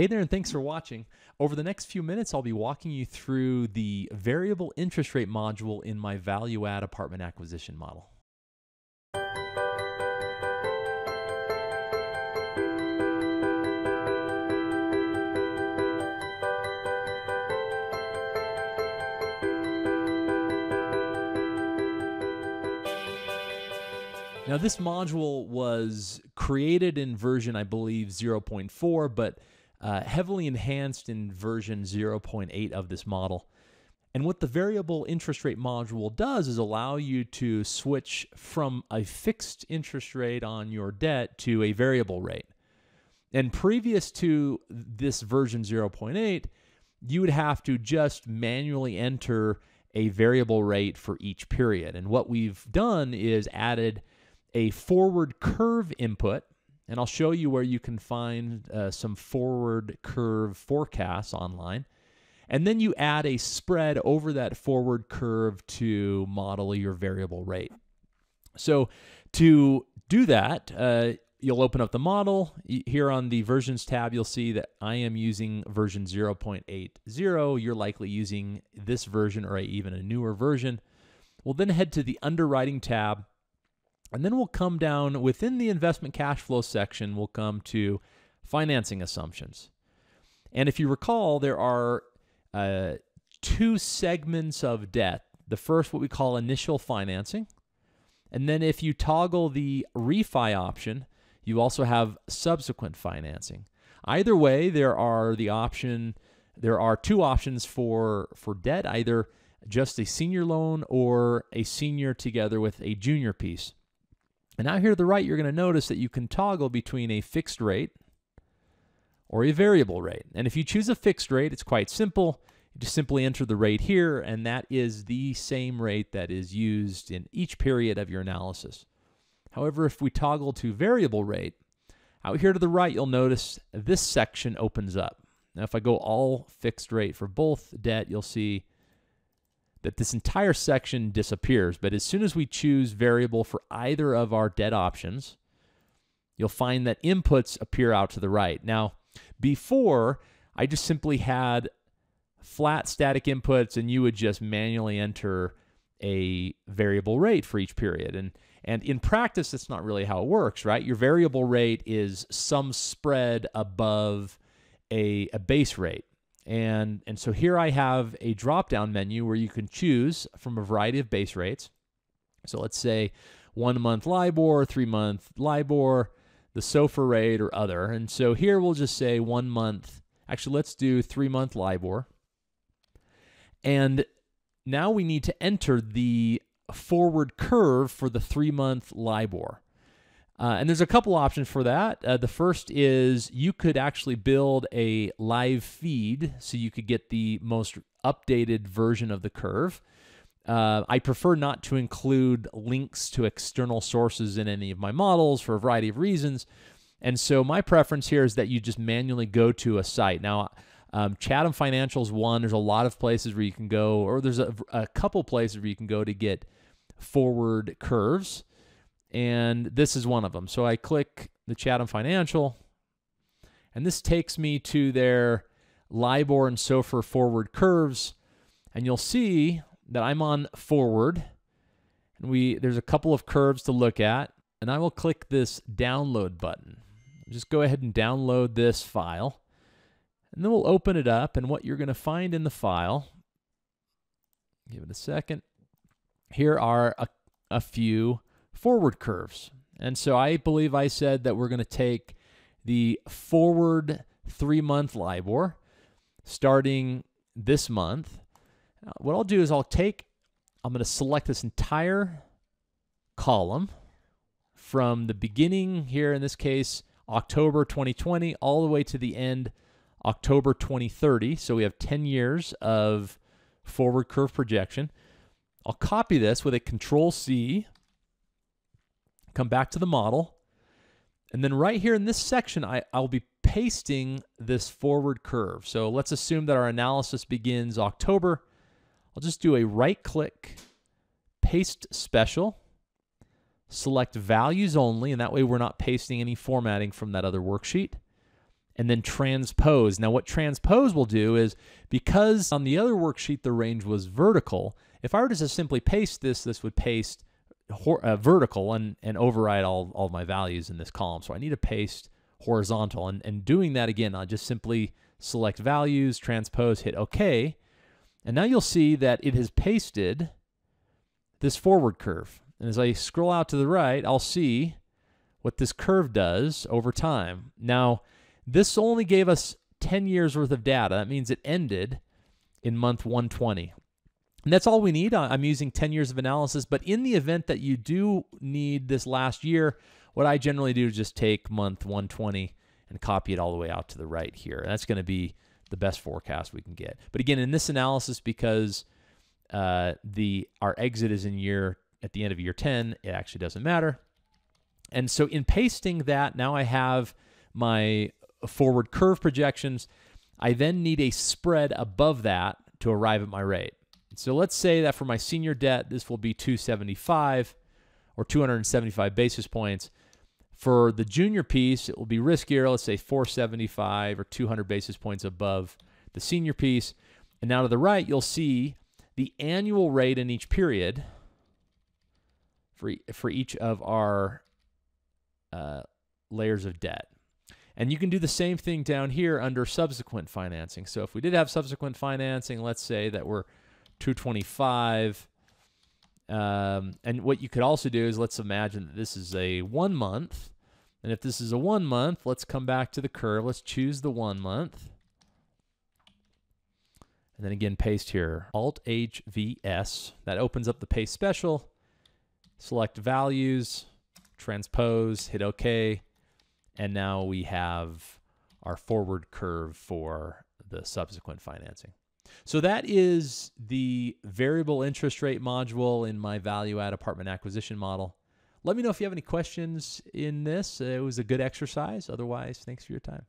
Hey there, and thanks for watching. Over the next few minutes, I'll be walking you through the variable interest rate module in my value add apartment acquisition model. Now, this module was created in version, I believe, 0.4, but uh, heavily enhanced in version 0.8 of this model. And what the variable interest rate module does is allow you to switch from a fixed interest rate on your debt to a variable rate. And previous to this version 0.8, you would have to just manually enter a variable rate for each period. And what we've done is added a forward curve input and I'll show you where you can find uh, some forward curve forecasts online. And then you add a spread over that forward curve to model your variable rate. So to do that, uh, you'll open up the model. Here on the versions tab, you'll see that I am using version 0.80. You're likely using this version or even a newer version. We'll then head to the underwriting tab and then we'll come down within the investment cash flow section, we'll come to financing assumptions. And if you recall, there are uh, two segments of debt. The first, what we call initial financing. And then if you toggle the refi option, you also have subsequent financing. Either way, there are the option, there are two options for, for debt, either just a senior loan or a senior together with a junior piece. And now here to the right, you're going to notice that you can toggle between a fixed rate or a variable rate. And if you choose a fixed rate, it's quite simple. You just simply enter the rate here, and that is the same rate that is used in each period of your analysis. However, if we toggle to variable rate, out here to the right, you'll notice this section opens up. Now, if I go all fixed rate for both debt, you'll see that this entire section disappears. But as soon as we choose variable for either of our dead options, you'll find that inputs appear out to the right. Now, before, I just simply had flat static inputs and you would just manually enter a variable rate for each period. And and in practice that's not really how it works, right? Your variable rate is some spread above a, a base rate. And, and so here I have a drop down menu where you can choose from a variety of base rates. So let's say one month LIBOR, three month LIBOR, the SOFR rate, or other. And so here we'll just say one month. Actually, let's do three month LIBOR. And now we need to enter the forward curve for the three month LIBOR. Uh, and there's a couple options for that. Uh, the first is you could actually build a live feed so you could get the most updated version of the curve. Uh, I prefer not to include links to external sources in any of my models for a variety of reasons. And so my preference here is that you just manually go to a site. Now, um, Chatham Financials one. There's a lot of places where you can go, or there's a, a couple places where you can go to get forward curves and this is one of them. So I click the Chatham Financial, and this takes me to their LIBOR and SOFR forward curves, and you'll see that I'm on forward, and we there's a couple of curves to look at, and I will click this download button. Just go ahead and download this file, and then we'll open it up, and what you're going to find in the file, give it a second, here are a, a few forward curves. And so I believe I said that we're going to take the forward three month LIBOR starting this month. Uh, what I'll do is I'll take, I'm going to select this entire column from the beginning here, in this case, October 2020, all the way to the end, October 2030. So we have 10 years of forward curve projection. I'll copy this with a control C come back to the model. And then right here in this section, I, I'll be pasting this forward curve. So let's assume that our analysis begins October. I'll just do a right click, paste special, select values only, and that way we're not pasting any formatting from that other worksheet, and then transpose. Now what transpose will do is, because on the other worksheet the range was vertical, if I were to just simply paste this, this would paste hor- uh, vertical and, and override all, all my values in this column. So I need to paste horizontal. And, and doing that again, i just simply select values, transpose, hit OK. And now you'll see that it has pasted this forward curve. And as I scroll out to the right, I'll see what this curve does over time. Now, this only gave us 10 years worth of data. That means it ended in month 120. And that's all we need. I'm using 10 years of analysis, but in the event that you do need this last year, what I generally do is just take month 120 and copy it all the way out to the right here. That's going to be the best forecast we can get. But again, in this analysis, because uh, the our exit is in year at the end of year 10, it actually doesn't matter. And so in pasting that, now I have my forward curve projections. I then need a spread above that to arrive at my rate. So let's say that for my senior debt, this will be 275 or 275 basis points. For the junior piece, it will be riskier, let's say 475 or 200 basis points above the senior piece. And now to the right, you'll see the annual rate in each period for, for each of our uh, layers of debt. And you can do the same thing down here under subsequent financing. So if we did have subsequent financing, let's say that we're – 225. Um, and what you could also do is let's imagine that this is a one month. And if this is a one month, let's come back to the curve. Let's choose the one month. And then again, paste here, Alt HVS. That opens up the paste special. Select values, transpose, hit OK. And now we have our forward curve for the subsequent financing. So that is the variable interest rate module in my value add apartment acquisition model. Let me know if you have any questions in this. It was a good exercise. Otherwise, thanks for your time.